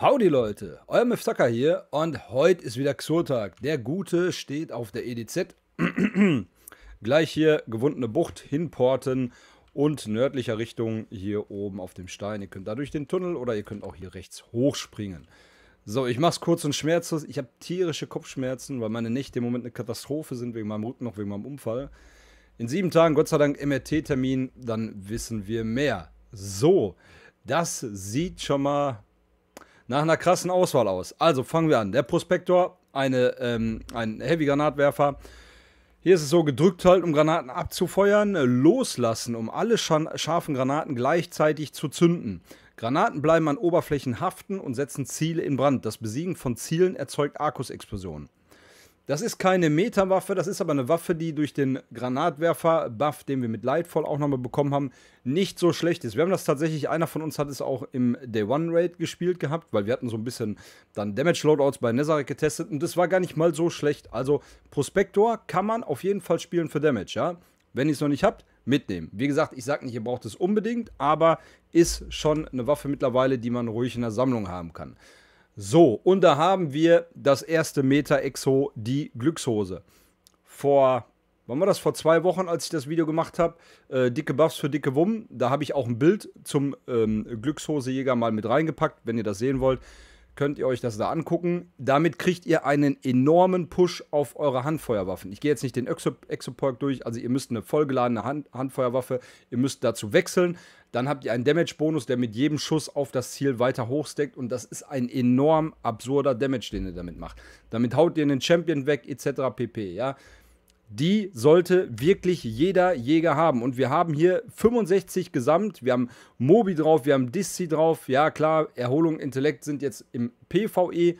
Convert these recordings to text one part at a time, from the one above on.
Howdy Leute, euer Miff hier und heute ist wieder Xurtag. Der Gute steht auf der EDZ. Gleich hier gewundene Bucht, Hinporten und nördlicher Richtung hier oben auf dem Stein. Ihr könnt da durch den Tunnel oder ihr könnt auch hier rechts hochspringen. So, ich mach's kurz und schmerzlos. Ich habe tierische Kopfschmerzen, weil meine Nächte im Moment eine Katastrophe sind, wegen meinem Rücken, noch wegen meinem Unfall. In sieben Tagen, Gott sei Dank, MRT-Termin, dann wissen wir mehr. So, das sieht schon mal nach einer krassen Auswahl aus. Also fangen wir an. Der Prospektor, eine, ähm, ein Heavy-Granatwerfer. Hier ist es so, gedrückt halten, um Granaten abzufeuern, äh, loslassen, um alle scharfen Granaten gleichzeitig zu zünden. Granaten bleiben an Oberflächen haften und setzen Ziele in Brand. Das Besiegen von Zielen erzeugt Arkusexplosionen. Das ist keine Meta-Waffe, das ist aber eine Waffe, die durch den Granatwerfer-Buff, den wir mit Lightfall auch nochmal bekommen haben, nicht so schlecht ist. Wir haben das tatsächlich, einer von uns hat es auch im Day-One-Raid gespielt gehabt, weil wir hatten so ein bisschen dann Damage-Loadouts bei Nezarek getestet und das war gar nicht mal so schlecht. Also Prospector kann man auf jeden Fall spielen für Damage, ja. Wenn ihr es noch nicht habt, mitnehmen. Wie gesagt, ich sage nicht, ihr braucht es unbedingt, aber ist schon eine Waffe mittlerweile, die man ruhig in der Sammlung haben kann. So, und da haben wir das erste Meta-Exo, die Glückshose. Vor, wann war das? Vor zwei Wochen, als ich das Video gemacht habe. Äh, dicke Buffs für dicke Wumm. Da habe ich auch ein Bild zum ähm, Glückshosejäger mal mit reingepackt, wenn ihr das sehen wollt könnt ihr euch das da angucken. Damit kriegt ihr einen enormen Push auf eure Handfeuerwaffen. Ich gehe jetzt nicht den Exoperk durch, also ihr müsst eine vollgeladene Hand Handfeuerwaffe, ihr müsst dazu wechseln. Dann habt ihr einen Damage-Bonus, der mit jedem Schuss auf das Ziel weiter hochsteckt und das ist ein enorm absurder Damage, den ihr damit macht. Damit haut ihr einen Champion weg, etc. pp. Ja? die sollte wirklich jeder Jäger haben. Und wir haben hier 65 gesamt. Wir haben Mobi drauf, wir haben Dissi drauf. Ja, klar, Erholung, Intellekt sind jetzt im PVE.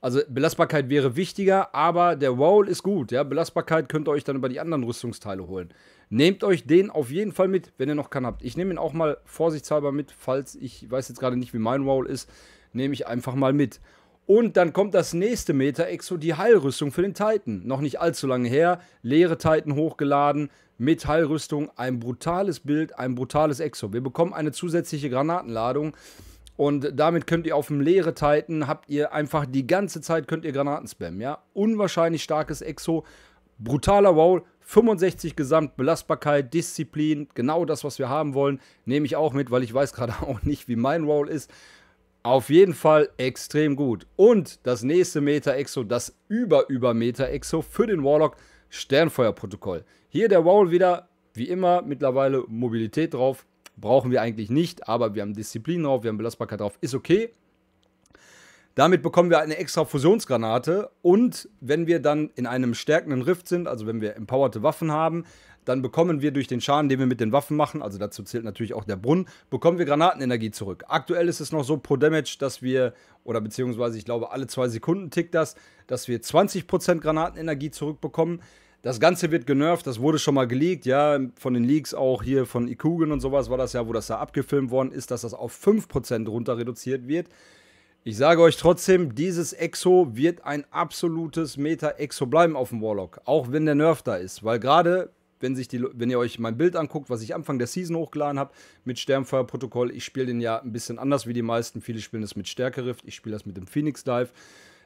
Also Belastbarkeit wäre wichtiger, aber der Roll ist gut. Ja? Belastbarkeit könnt ihr euch dann über die anderen Rüstungsteile holen. Nehmt euch den auf jeden Fall mit, wenn ihr noch keinen habt. Ich nehme ihn auch mal vorsichtshalber mit, falls ich weiß jetzt gerade nicht, wie mein Roll ist, nehme ich einfach mal mit. Und dann kommt das nächste Meta-Exo, die Heilrüstung für den Titan. Noch nicht allzu lange her, leere Titan hochgeladen, mit Heilrüstung, ein brutales Bild, ein brutales Exo. Wir bekommen eine zusätzliche Granatenladung und damit könnt ihr auf dem leere Titan, habt ihr einfach die ganze Zeit, könnt ihr Granaten spammen, ja. Unwahrscheinlich starkes Exo, brutaler Wow, 65 Gesamtbelastbarkeit, Disziplin, genau das, was wir haben wollen, nehme ich auch mit, weil ich weiß gerade auch nicht, wie mein Roll ist. Auf jeden Fall extrem gut. Und das nächste Meta-Exo, das Über-Über-Meta-Exo für den Warlock, Sternfeuerprotokoll. Hier der Wall wieder, wie immer, mittlerweile Mobilität drauf. Brauchen wir eigentlich nicht, aber wir haben Disziplin drauf, wir haben Belastbarkeit drauf, ist okay. Damit bekommen wir eine extra Fusionsgranate und wenn wir dann in einem stärkenden Rift sind, also wenn wir empowerte Waffen haben, dann bekommen wir durch den Schaden, den wir mit den Waffen machen, also dazu zählt natürlich auch der Brunnen, bekommen wir Granatenenergie zurück. Aktuell ist es noch so pro Damage, dass wir, oder beziehungsweise ich glaube alle zwei Sekunden tickt das, dass wir 20% Granatenenergie zurückbekommen. Das Ganze wird genervt, das wurde schon mal geleakt, ja, von den Leaks auch hier von Ikugen und sowas war das ja, wo das da abgefilmt worden ist, dass das auf 5% runter reduziert wird. Ich sage euch trotzdem, dieses Exo wird ein absolutes Meta-Exo bleiben auf dem Warlock, auch wenn der Nerf da ist, weil gerade wenn, sich die, wenn ihr euch mein Bild anguckt, was ich Anfang der Season hochgeladen habe mit Sternfeuerprotokoll, ich spiele den ja ein bisschen anders wie die meisten. Viele spielen das mit Stärkerift, ich spiele das mit dem Phoenix Dive.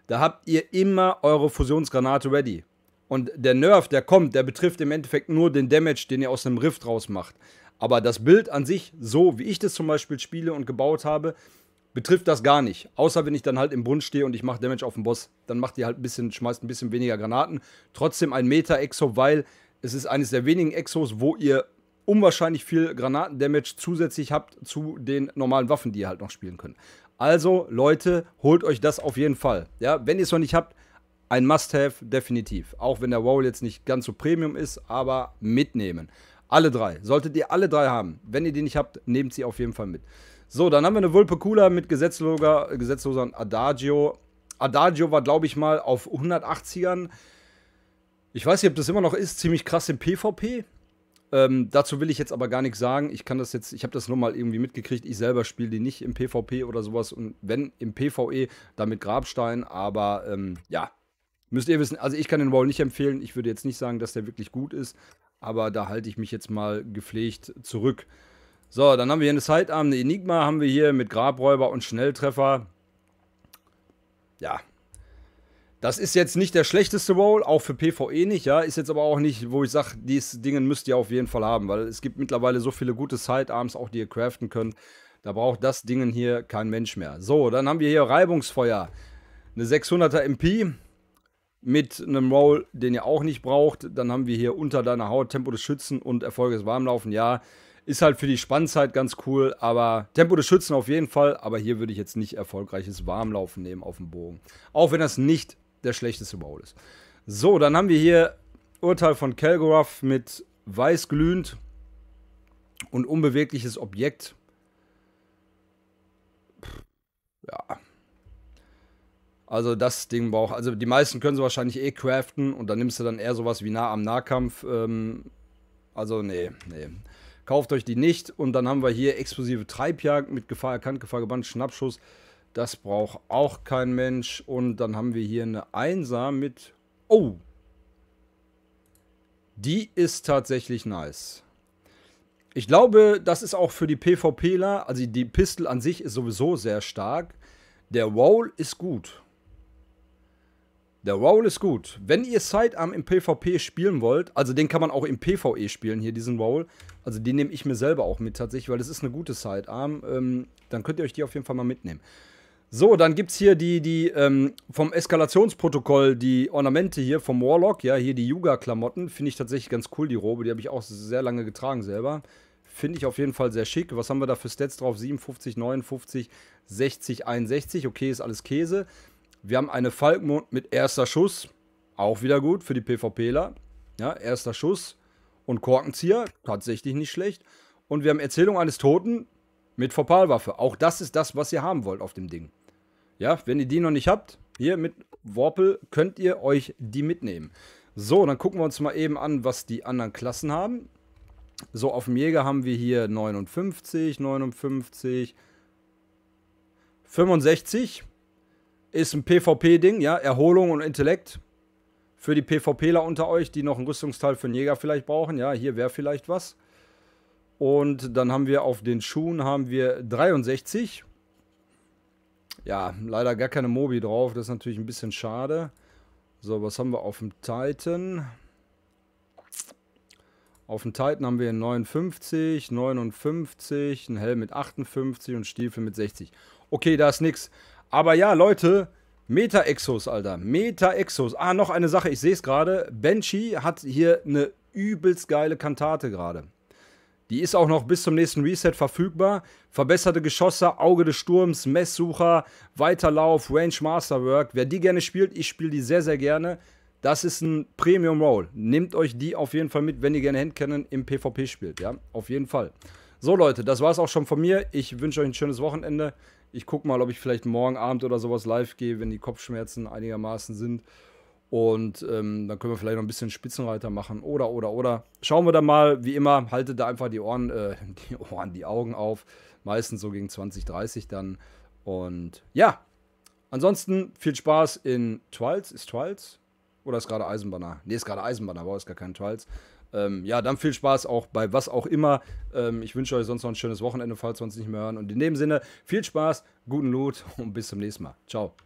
Da habt ihr immer eure Fusionsgranate ready. Und der Nerf, der kommt, der betrifft im Endeffekt nur den Damage, den ihr aus einem Rift rausmacht. Aber das Bild an sich, so wie ich das zum Beispiel spiele und gebaut habe, betrifft das gar nicht. Außer wenn ich dann halt im Bund stehe und ich mache Damage auf den Boss. Dann macht ihr halt ein bisschen, schmeißt ein bisschen weniger Granaten. Trotzdem ein meta exo weil es ist eines der wenigen Exos, wo ihr unwahrscheinlich viel Granatendamage zusätzlich habt zu den normalen Waffen, die ihr halt noch spielen könnt. Also, Leute, holt euch das auf jeden Fall. Ja, wenn ihr es noch nicht habt, ein Must-Have definitiv. Auch wenn der Wow jetzt nicht ganz so Premium ist, aber mitnehmen. Alle drei. Solltet ihr alle drei haben. Wenn ihr die nicht habt, nehmt sie auf jeden Fall mit. So, dann haben wir eine Wulpe Cooler mit gesetzloser, gesetzloser Adagio. Adagio war, glaube ich, mal auf 180ern. Ich weiß nicht, ob das immer noch ist, ziemlich krass im PvP. Ähm, dazu will ich jetzt aber gar nichts sagen. Ich kann das jetzt, ich habe das nur mal irgendwie mitgekriegt. Ich selber spiele die nicht im PvP oder sowas und wenn im PvE, dann mit Grabstein. Aber ähm, ja, müsst ihr wissen. Also ich kann den Wall nicht empfehlen. Ich würde jetzt nicht sagen, dass der wirklich gut ist, aber da halte ich mich jetzt mal gepflegt zurück. So, dann haben wir hier eine Sidearm, eine Enigma haben wir hier mit Grabräuber und Schnelltreffer. Ja, das ist jetzt nicht der schlechteste Roll, auch für PvE nicht, ja. Ist jetzt aber auch nicht, wo ich sage, diese Dinge müsst ihr auf jeden Fall haben, weil es gibt mittlerweile so viele gute Sidearms, auch die ihr craften könnt. Da braucht das Dingen hier kein Mensch mehr. So, dann haben wir hier Reibungsfeuer. Eine 600er MP mit einem Roll, den ihr auch nicht braucht. Dann haben wir hier unter deiner Haut Tempo des Schützen und Erfolg des Warmlaufen. Ja, ist halt für die Spannzeit ganz cool, aber Tempo des Schützen auf jeden Fall. Aber hier würde ich jetzt nicht erfolgreiches Warmlaufen nehmen auf dem Bogen. Auch wenn das nicht der schlechteste überhaupt ist. So, dann haben wir hier Urteil von Kelgorath mit weiß glühend und unbewegliches Objekt. Ja. Also das Ding braucht, also die meisten können sie wahrscheinlich eh craften und dann nimmst du dann eher sowas wie nah am Nahkampf. Ähm, also nee, nee. Kauft euch die nicht und dann haben wir hier explosive Treibjagd mit Gefahr erkannt, Gefahr gebannt, Schnappschuss. Das braucht auch kein Mensch. Und dann haben wir hier eine Einser mit... Oh! Die ist tatsächlich nice. Ich glaube, das ist auch für die PvPler, also die Pistol an sich ist sowieso sehr stark. Der Roll ist gut. Der Roll ist gut. Wenn ihr Sidearm im PvP spielen wollt, also den kann man auch im PvE spielen, hier diesen Roll. Also den nehme ich mir selber auch mit tatsächlich, weil das ist eine gute Sidearm. Ähm, dann könnt ihr euch die auf jeden Fall mal mitnehmen. So, dann gibt es hier die, die ähm, vom Eskalationsprotokoll, die Ornamente hier vom Warlock, ja, hier die Yuga-Klamotten. Finde ich tatsächlich ganz cool, die Robe. Die habe ich auch sehr lange getragen selber. Finde ich auf jeden Fall sehr schick. Was haben wir da für Stats drauf? 57, 59, 60, 61. Okay, ist alles Käse. Wir haben eine Falkenmond mit erster Schuss. Auch wieder gut für die PvPler. Ja, erster Schuss. Und Korkenzieher, tatsächlich nicht schlecht. Und wir haben Erzählung eines Toten mit Vorpalwaffe. Auch das ist das, was ihr haben wollt auf dem Ding. Ja, wenn ihr die noch nicht habt, hier mit Warpel könnt ihr euch die mitnehmen. So, dann gucken wir uns mal eben an, was die anderen Klassen haben. So, auf dem Jäger haben wir hier 59, 59, 65 ist ein PvP-Ding, ja, Erholung und Intellekt. Für die PvPler unter euch, die noch ein Rüstungsteil für den Jäger vielleicht brauchen, ja, hier wäre vielleicht was. Und dann haben wir auf den Schuhen haben wir 63. Ja, leider gar keine Mobi drauf. Das ist natürlich ein bisschen schade. So, was haben wir auf dem Titan? Auf dem Titan haben wir 59, 59, einen Helm mit 58 und Stiefel mit 60. Okay, da ist nichts. Aber ja, Leute, Meta-Exos, Alter. Meta-Exos. Ah, noch eine Sache, ich sehe es gerade. Benji hat hier eine übelst geile Kantate gerade. Die ist auch noch bis zum nächsten Reset verfügbar. Verbesserte Geschosse, Auge des Sturms, Messsucher, Weiterlauf, Range Masterwork. Wer die gerne spielt, ich spiele die sehr, sehr gerne. Das ist ein Premium Roll. Nehmt euch die auf jeden Fall mit, wenn ihr gerne Handcannon im PvP spielt. Ja, auf jeden Fall. So Leute, das war es auch schon von mir. Ich wünsche euch ein schönes Wochenende. Ich gucke mal, ob ich vielleicht morgen Abend oder sowas live gehe, wenn die Kopfschmerzen einigermaßen sind. Und ähm, dann können wir vielleicht noch ein bisschen Spitzenreiter machen. Oder, oder, oder. Schauen wir dann mal, wie immer, haltet da einfach die Ohren, äh, die Ohren, die Augen auf. Meistens so gegen 20, 30 dann. Und ja, ansonsten viel Spaß in Twilights. Ist Twilights? Oder ist gerade Eisenbanner? Nee, ist gerade Eisenbanner, aber ist gar kein Twilights. Ähm, ja, dann viel Spaß auch bei was auch immer. Ähm, ich wünsche euch sonst noch ein schönes Wochenende, falls wir uns nicht mehr hören. Und in dem Sinne, viel Spaß, guten Loot und bis zum nächsten Mal. Ciao.